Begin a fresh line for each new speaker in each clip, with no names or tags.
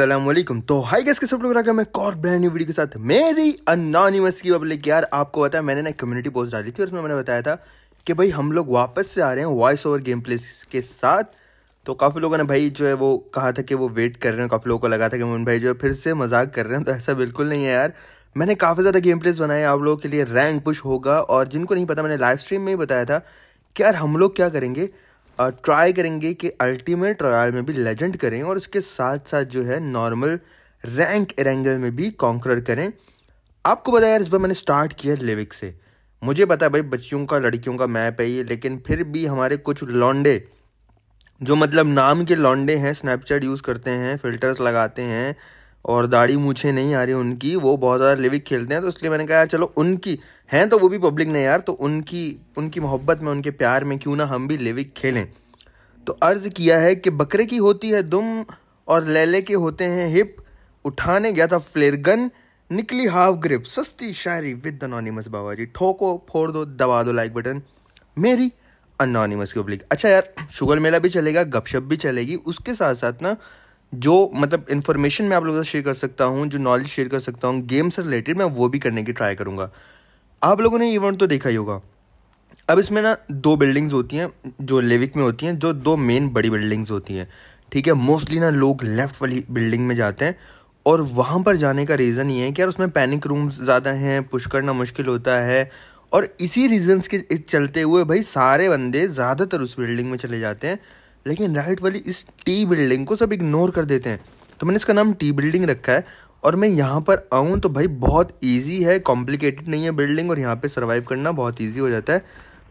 असलम तो high gas के सब लोग रखा मैं कॉर ब्रांड न्यू वीडियो के साथ मेरी अनॉनिमस की पब्लिक यार आपको बताया मैंने ना कम्युनिटी पोस्ट डाली थी और उसमें मैंने बताया था कि भाई हम लोग वापस से आ रहे हैं वॉइस ओवर गेम प्ले के साथ तो काफ़ी लोगों ने भाई जो है वो कहा था कि वो वेट कर रहे हैं काफ़ी लोगों को लगा था कि मोहन भाई जो है फिर से मजाक कर रहे हैं तो ऐसा बिल्कुल नहीं है यार मैंने काफ़ी ज़्यादा गेम प्लेस बनाए आप लोगों के लिए रैंक पुश होगा और जिनको नहीं पता मैंने लाइव स्ट्रीम में ही बताया था कि यार हम लोग क्या करेंगे ट्राई करेंगे कि अल्टीमेट रॉयल में भी लेजेंड करें और उसके साथ साथ जो है नॉर्मल रैंक एरेंगल में भी कॉन्कर करें आपको पता यार इस बार मैंने स्टार्ट किया लिविक से मुझे पता है भाई बच्चियों का लड़कियों का मैप है ये लेकिन फिर भी हमारे कुछ लॉन्डे जो मतलब नाम के लॉन्डे हैं स्नैपचैट यूज़ करते हैं फिल्टर्स लगाते हैं और दाढ़ी मूछे नहीं आ रही उनकी वो बहुत ज़्यादा लिविक खेलते हैं तो इसलिए मैंने कहा यार चलो उनकी हैं तो वो भी पब्लिक नहीं यार तो उनकी उनकी मोहब्बत में उनके प्यार में क्यों ना हम भी लिविक खेलें तो अर्ज़ किया है कि बकरे की होती है दुम और लेले के होते हैं हिप उठाने गया था फ्लेरगन निकली हाफ ग्रिप सस्ती शायरी विद अनोनीमस बाबा जी ठोको फोड़ दो दबा दो लाइक बटन मेरी अनोनीमस की पब्लिक अच्छा यार शुगर मेला भी चलेगा गपशप भी चलेगी उसके साथ साथ ना जो मतलब इन्फॉर्मेशन मैं आप लोगों से शेयर कर सकता हूँ जो नॉलेज शेयर कर सकता हूँ गेम्स से रिलेटेड मैं वो भी करने की ट्राई करूँगा आप लोगों ने इवेंट तो देखा ही होगा अब इसमें ना दो बिल्डिंग्स होती हैं जो लेविक में होती हैं जो दो मेन बड़ी बिल्डिंग्स होती हैं ठीक है मोस्टली ना लोग लेफ़्ट वाली बिल्डिंग में जाते हैं और वहाँ पर जाने का रीज़न ये है कि यार उसमें पैनिक रूम्स ज़्यादा हैं पुश करना मुश्किल होता है और इसी रीजन के चलते हुए भाई सारे बंदे ज़्यादातर उस बिल्डिंग में चले जाते हैं लेकिन राइट वाली इस टी बिल्डिंग को सब इग्नोर कर देते हैं तो मैंने इसका नाम टी बिल्डिंग रखा है और मैं यहाँ पर आऊँ तो भाई बहुत ईजी है कॉम्प्लिकेटेड नहीं है बिल्डिंग और यहाँ पर सर्वाइव करना बहुत ईजी हो जाता है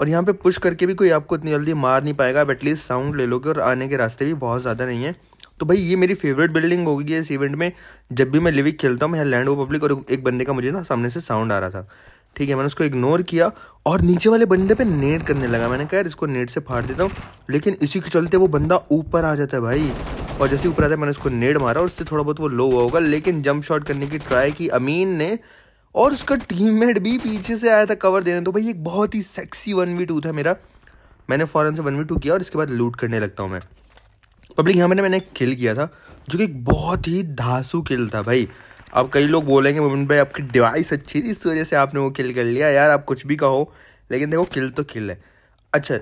और यहाँ पे पुश करके भी कोई आपको इतनी जल्दी मार नहीं पाएगा आप एटलीस्ट साउंड ले लोगे और आने के रास्ते भी बहुत ज़्यादा नहीं है तो भाई ये मेरी फेवरेट बिल्डिंग होगी इस इवेंट में जब भी मैं लिविक खेलता हूँ मैं लैंड वो पब्लिक और एक बंदे का मुझे ना सामने से साउंड आ रहा था ठीक है मैंने उसको इग्नोर किया और नीचे वाले बंदे पे नेट करने लगा मैंने कहा यार इसको नेट से फाड़ देता हूँ लेकिन इसी के चलते वो बंदा ऊपर आ जाता है भाई और जैसे ऊपर आता है मैंने उसको नेट मारा और उससे थोड़ा बहुत वो लो हुआ होगा लेकिन जंप शॉट करने की ट्राई की अमीन ने और उसका टीम भी पीछे से आया था कवर देने तो भाई एक बहुत ही सेक्सी वन वी टू था मेरा मैंने फ़ौरन से वन वी टू किया और इसके बाद लूट करने लगता हूँ मैं पब्लिक यहाँ मैंने मैंने किल किया था जो कि बहुत ही धासु किल था भाई अब कई लोग बोलेंगे मोमिन भाई आपकी डिवाइस अच्छी थी इस वजह से आपने वो किल कर लिया यार आप कुछ भी कहो लेकिन देखो किल तो किल है अच्छा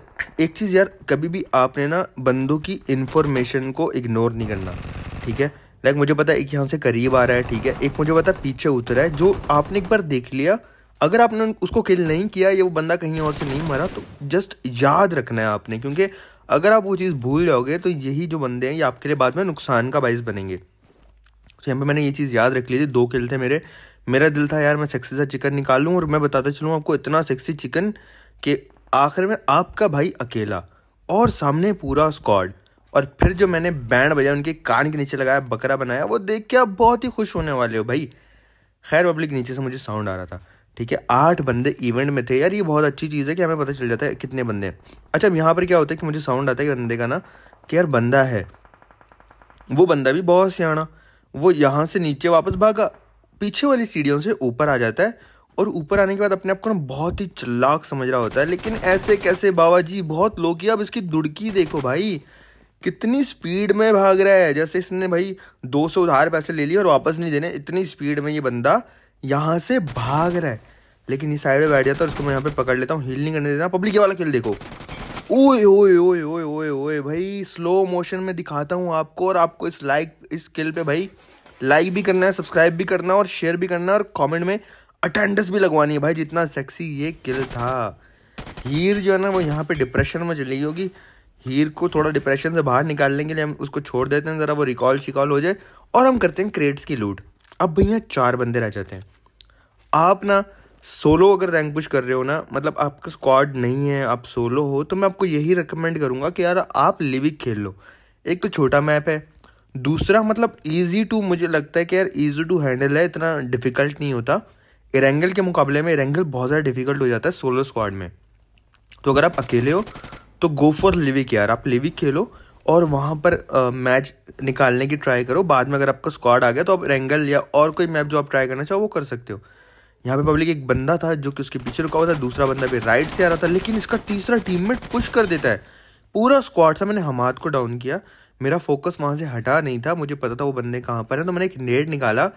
एक चीज़ यार कभी भी आपने ना बंदों की इन्फॉर्मेशन को इग्नोर नहीं करना ठीक है लाइक मुझे पता है एक यहाँ से करीब आ रहा है ठीक है एक मुझे पता है पीछे उतरा है जो आपने एक बार देख लिया अगर आपने उसको किल नहीं किया या वो बंदा कहीं और से नहीं मरा तो जस्ट याद रखना है आपने क्योंकि अगर आप वो चीज़ भूल जाओगे तो यही जो बंदे हैं ये आपके लिए बाद में नुकसान का बायस बनेंगे यहाँ पर मैंने ये चीज़ याद रख ली थी दो किल थे मेरे मेरा दिल था यार मैं सेक्सी सा चिकन निकालूँ और मैं बताता चलूँ आपको इतना सेक्सी चिकन कि आखिर में आपका भाई अकेला और सामने पूरा स्कॉड और फिर जो मैंने बैंड बजाया उनके कान के नीचे लगाया बकरा बनाया वो देख के आप बहुत ही खुश होने वाले हो भाई खैर पब्लिक नीचे से मुझे साउंड आ रहा था ठीक है आठ बंदे इवेंट में थे यार ये बहुत अच्छी चीज़ है कि हमें पता चल जाता है कितने बंदे हैं अच्छा अब यहाँ पर क्या होता है कि मुझे साउंड आता है कि बंदे का ना कि यार बंदा है वो बंदा भी बहुत सियाणा वो यहाँ से नीचे वापस भागा पीछे वाली सीढ़ियों से ऊपर आ जाता है और ऊपर आने के बाद अपने आप को ना बहुत ही चलाक समझ रहा होता है लेकिन ऐसे कैसे बाबा जी बहुत लोग अब इसकी दुड़की देखो भाई कितनी स्पीड में भाग रहा है जैसे इसने भाई दो सौ उधार पैसे ले लिए और वापस नहीं देने इतनी स्पीड में ये बंदा यहाँ से भाग रहा है लेकिन ये साइड में बैठ जाता है और उसको मैं यहाँ पे पकड़ लेता हूँ हील नहीं करने देना पब्लिक वाला खेल देखो ओए ओए ओए ओए ओए ओए भाई स्लो मोशन में दिखाता हूँ आपको और आपको इस लाइक इस स्किल पे भाई लाइक भी करना है सब्सक्राइब भी करना है और शेयर भी करना है और कमेंट में अटेंडेंस भी लगवानी है भाई जितना सेक्सी ये किल था हीर जो है ना वो यहाँ पे डिप्रेशन में चली होगी हीर को थोड़ा डिप्रेशन से बाहर निकालने के लिए हम उसको छोड़ देते हैं ज़रा वो रिकॉल शिकॉल हो जाए और हम करते हैं क्रेट्स की लूट अब भैया चार बंदे रह जाते हैं आप ना सोलो अगर रैंक पुश कर रहे हो ना मतलब आपका स्क्वाड नहीं है आप सोलो हो तो मैं आपको यही रिकमेंड करूँगा कि यार आप लिविक खेल लो एक तो छोटा मैप है दूसरा मतलब ईजी टू मुझे लगता है कि यार ईजी टू हैंडल है इतना डिफ़िकल्ट नहीं होता इरेंगल के मुकाबले में इरेंगल बहुत ज़्यादा डिफ़िकल्ट हो जाता है सोलो स्क्वाड में तो अगर आप अकेले हो तो गो फॉर लिविक यार आप लिविक खेलो और वहाँ पर आ, मैच निकालने की ट्राई करो बाद में अगर आपका स्क्वाड आ गया तो आप रेंगल या और कोई मैप जो आप ट्राई करना चाहो वो कर सकते हो यहाँ पे पब्लिक एक बंदा था जो कि उसके पीछे रुका हुआ था दूसरा बंदा भी राइट से आ रहा था लेकिन इसका तीसरा टीममेट पुश कर देता है पूरा स्क्वाड था मैंने हमाद को डाउन किया मेरा फोकस वहाँ से हटा नहीं था मुझे पता था वो बंदे कहाँ पर हैं तो मैंने एक नेट निकाला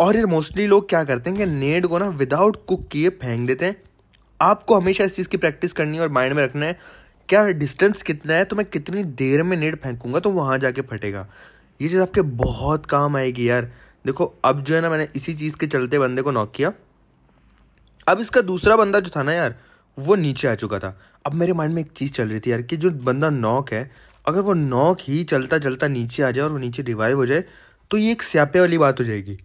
और ये मोस्टली लोग क्या करते हैं कि नेट को ना विदाउट कुक किए फेंक देते हैं आपको हमेशा इस चीज़ की प्रैक्टिस करनी है और माइंड में रखना है क्या डिस्टेंस कितना है तो मैं कितनी देर में नेट फेंकूंगा तो वहाँ जाके फटेगा ये चीज़ आपके बहुत काम आएगी यार देखो अब जो है ना मैंने इसी चीज़ के चलते बंदे को नॉक किया अब इसका दूसरा बंदा जो था ना यार वो नीचे आ चुका था अब मेरे माइंड में एक चीज़ चल रही थी यार कि जो बंदा नॉक है अगर वो नॉक ही चलता चलता नीचे आ जाए और वो नीचे रिवाइव हो जाए तो ये एक स्यापे वाली बात हो जाएगी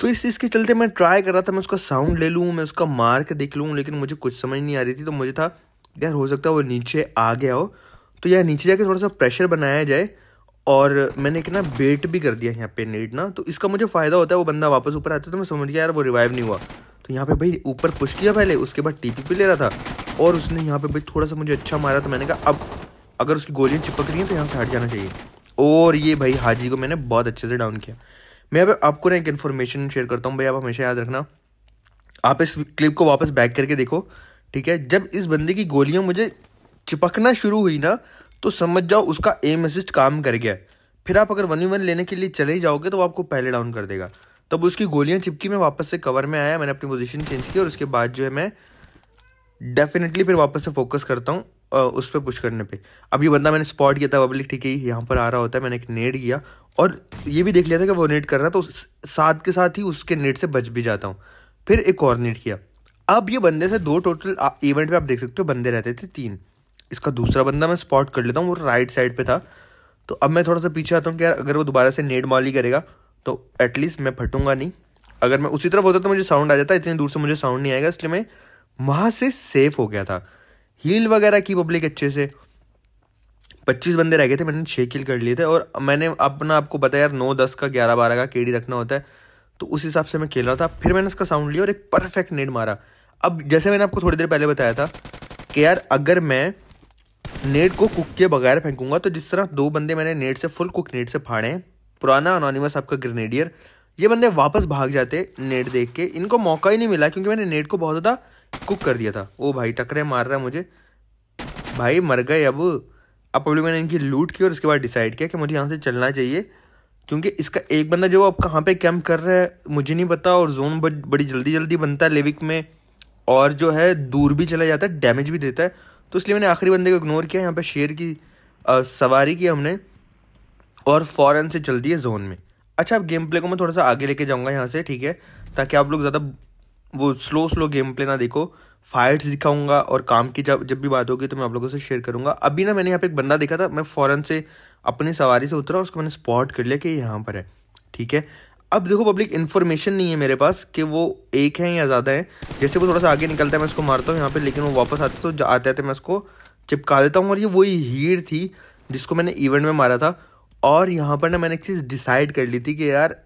तो इस चीज़ के चलते मैं ट्राई कर रहा था मैं उसका साउंड ले लूँ मैं उसका मार के देख लूँ लेकिन मुझे कुछ समझ नहीं आ रही थी तो मुझे था यार हो सकता है वो नीचे आ गया हो तो यार नीचे जाके थोड़ा सा प्रेशर बनाया जाए और मैंने एक ना बेट भी कर दिया यहाँ पे नेट ना तो इसका मुझे फ़ायदा होता है वो बंदा वापस ऊपर आता है तो मैं समझ गया यार वो रिवाइव नहीं हुआ तो यहाँ पे भाई ऊपर पुश किया पहले उसके बाद टीपी पे ले रहा था और उसने यहाँ पे भाई थोड़ा सा मुझे अच्छा मारा तो मैंने कहा अब अगर उसकी गोलियाँ चिपक रही हैं तो यहाँ से हट जाना चाहिए और ये भाई हाजी को मैंने बहुत अच्छे से डाउन किया मैं अब आपको ना एक इन्फॉर्मेशन शेयर करता हूँ भाई आप हमेशा याद रखना आप इस क्लिप को वापस बैक करके देखो ठीक है जब इस बंदे की गोलियाँ मुझे चिपकना शुरू हुई ना तो समझ जाओ उसका एम असिस्ट काम कर गया फिर आप अगर वन वन लेने के लिए चले ही जाओगे तो वो आपको पहले डाउन कर देगा तब उसकी गोलियाँ चिपकी मैं वापस से कवर में आया मैंने अपनी पोजीशन चेंज की और उसके बाद जो है मैं डेफिनेटली फिर वापस से फोकस करता हूँ उस पर पुश करने पे अब ये बंदा मैंने स्पॉट किया था पब्लिक ठीक है यहाँ पर आ रहा होता है मैंने एक नेट किया और ये भी देख लिया था कि वो नेट कर रहा था तो साथ के साथ ही उसके नेट से बच भी जाता हूँ फिर एक और नेट किया अब ये बंदे से दो टोटल इवेंट में आप देख सकते हो बंदे रहते थे तीन इसका दूसरा बंदा मैं स्पॉट कर लेता हूँ वो राइट साइड पे था तो अब मैं थोड़ा सा पीछे आता हूँ कि यार अगर वो दोबारा से नेट मॉली करेगा तो एटलीस्ट मैं फटूंगा नहीं अगर मैं उसी तरफ होता तो मुझे साउंड आ जाता इतनी दूर से मुझे साउंड नहीं आएगा इसलिए मैं वहाँ से सेफ हो गया था हील वगैरह की पब्लिक अच्छे से पच्चीस बंदे रह गए थे मैंने छः किल कर लिए थे और मैंने अपना आपको बताया यार नौ दस का ग्यारह बारह का के रखना होता है तो उस हिसाब से मैं खेल रहा था फिर मैंने उसका साउंड लिया और एक परफेक्ट नेट मारा अब जैसे मैंने आपको थोड़ी देर पहले बताया था कि यार अगर मैं नेट को कुक के बगैर फेंकूंगा तो जिस तरह दो बंदे मैंने नेट से फुल कुक नेट से फाड़े हैं पुराना अनोनिमस आपका ग्रेनेडियर ये बंदे वापस भाग जाते नेट देख के इनको मौका ही नहीं मिला क्योंकि मैंने नेट को बहुत ज़्यादा कुक कर दिया था ओ भाई टकरे मार रहा है मुझे भाई मर गए अब अब पब्लिक मैंने इनकी लूट की और उसके बाद डिसाइड किया कि मुझे यहाँ से चलना चाहिए क्योंकि इसका एक बंदा जो अब कहाँ पर कैंप कर रहा है मुझे नहीं पता और जोन बड़ी जल्दी जल्दी बनता है लेविक में और जो है दूर भी चला जाता है डैमेज भी देता है तो इसलिए मैंने आखिरी बंदे को इग्नोर किया यहाँ पर शेर की आ, सवारी की हमने और फ़ौरन से चल दिए जोन में अच्छा अब गेम प्ले को मैं थोड़ा सा आगे लेके जाऊँगा यहाँ से ठीक है ताकि आप लोग ज़्यादा वो स्लो स्लो गेम प्ले ना देखो फाइट्स दिखाऊंगा और काम की जब जब भी बात होगी तो मैं आप लोगों से शेयर करूंगा अभी ना मैंने यहाँ पे एक बंदा देखा था मैं फ़ौरन से अपनी सवारी से उतरा और उसको मैंने स्पॉट कर लिया कि यहाँ पर है ठीक है अब देखो पब्लिक इन्फॉर्मेशन नहीं है मेरे पास कि वो एक है या ज़्यादा है जैसे वो थोड़ा सा आगे निकलता है मैं उसको मारता हूँ यहाँ पे लेकिन वो वापस आते तो आते आते मैं उसको चिपका देता हूँ और ये वही हीर थी जिसको मैंने इवेंट में मारा था और यहाँ पर ना मैंने एक चीज़ डिसाइड कर ली थी कि यार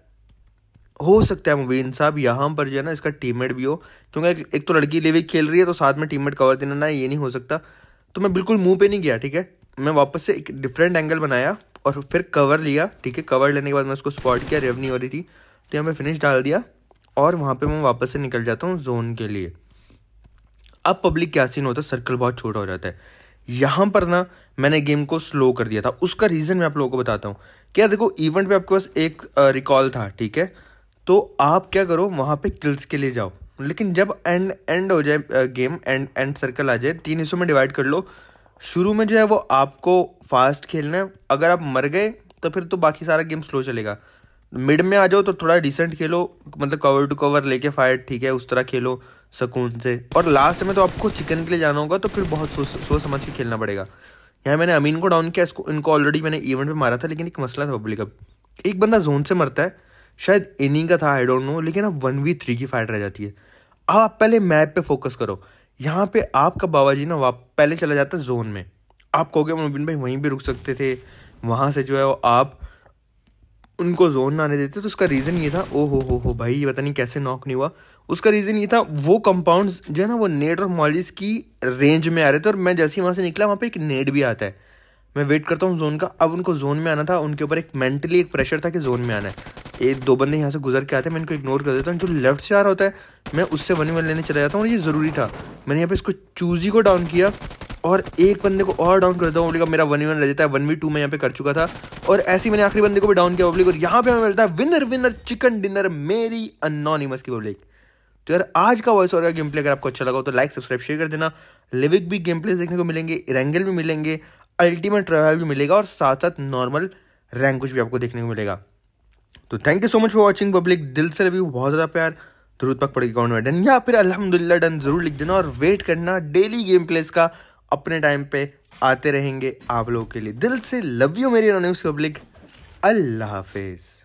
हो सकता है मुबीन साहब यहाँ पर जो है ना इसका टीम भी हो क्योंकि एक, तो लड़की ले खेल रही है तो साथ में टीम कवर देना ना ये नहीं हो सकता तो मैं बिल्कुल मुंह पर नहीं गया ठीक है मैं वापस से एक डिफरेंट एंगल बनाया और फिर कवर लिया ठीक है कवर लेने के बाद मैं उसको स्पॉट किया रेव नहीं हो रही थी तो यहाँ पर फिनिश डाल दिया और वहाँ पे मैं वापस से निकल जाता हूँ जोन के लिए अब पब्लिक क्या सीन होता है सर्कल बहुत छोटा हो जाता है यहाँ पर ना मैंने गेम को स्लो कर दिया था उसका रीज़न मैं आप लोगों को बताता हूँ क्या देखो इवेंट में आपके पास एक रिकॉल था ठीक है तो आप क्या करो वहाँ पे किल्स के लिए जाओ लेकिन जब एंड एंड हो जाए गेम एंड एंड सर्कल आ जाए तीन हिस्सों में डिवाइड कर लो शुरू में जो है वो आपको फास्ट खेलना है अगर आप मर गए तो फिर तो बाकी सारा गेम स्लो चलेगा मिड में आ जाओ तो थोड़ा डिसेंट खेलो मतलब कवर टू कवर लेके फायर ठीक है उस तरह खेलो सुकून से और लास्ट में तो आपको चिकन के लिए जाना होगा तो फिर बहुत सोच सोच समझ के खेलना पड़ेगा यहाँ मैंने अमीन को डाउन किया इसको इनको ऑलरेडी मैंने इवेंट में मारा था लेकिन एक मसला था पब्लिक अब एक बंदा जोन से मरता है शायद इनिंग का था आई डोंट नो लेकिन अब वन वी थ्री की फाइट रह जाती है अब आप पहले मैप पे फोकस करो यहाँ पे आपका बाबा जी ना वाप पहले चला जाता जोन में आप कहोगे मोबिन भाई वहीं भी रुक सकते थे वहाँ से जो है वो आप उनको जोन ना आने देते तो उसका रीज़न ये था ओ हो हो हो भाई ये पता नहीं कैसे नॉक नहीं हुआ उसका रीज़न ये था वो कंपाउंड जो है ना वो नेट और मॉलिस की रेंज में आ रहे थे और मैं जैसे ही वहाँ से निकला वहाँ पर एक नेट भी आता है मैं वेट करता हूँ जोन का अब उनको जोन में आना था उनके ऊपर एक मेंटली एक प्रेशर था कि जोन में आना है एक दो बंदे यहाँ से गुजर के आते हैं मैं इनको इग्नोर कर देता हूँ जो लेफ्ट से आ रहा होता है मैं उससे वन वन लेने चला जाता हूँ और ये ज़रूरी था मैंने यहाँ पे इसको चूजी को डाउन किया और एक बंदे को और डाउन कर देता हूँ ओब्लिका मेरा वन वन रह जाता है वन वी टू मैं यहाँ पे कर चुका था और ऐसे मैंने आखिरी बंदे को भी डाउन किया पब्लिक और यहाँ पे हमें मिलता है विनर विनर चिकन डिनर मेरी अनोनिमस की पब्लिक तो यार आज का वॉइस और का गेम प्ले अगर आपको अच्छा लगा हो तो लाइक सब्सक्राइब शेयर कर देना लिविक भी गेम प्ले देखने को मिलेंगे रेंगल भी मिलेंगे अल्टीमेट ट्रायल भी मिलेगा और साथ साथ नॉर्मल रैंक कुछ भी आपको देखने को मिलेगा तो thank you so much for watching public दिल से रिव्यू बहुत ज़्यादा प्यार जरूर पक पड़ेगी कौन में डन या फिर अलहमदिल्ला डन जरूर लिख देना और वेट करना डेली गेम प्लेस का अपने टाइम पे आते रहेंगे आप लोगों के लिए दिल से लव यू मेरी अनोनिम्स पब्लिक अल्लाह हाफिज़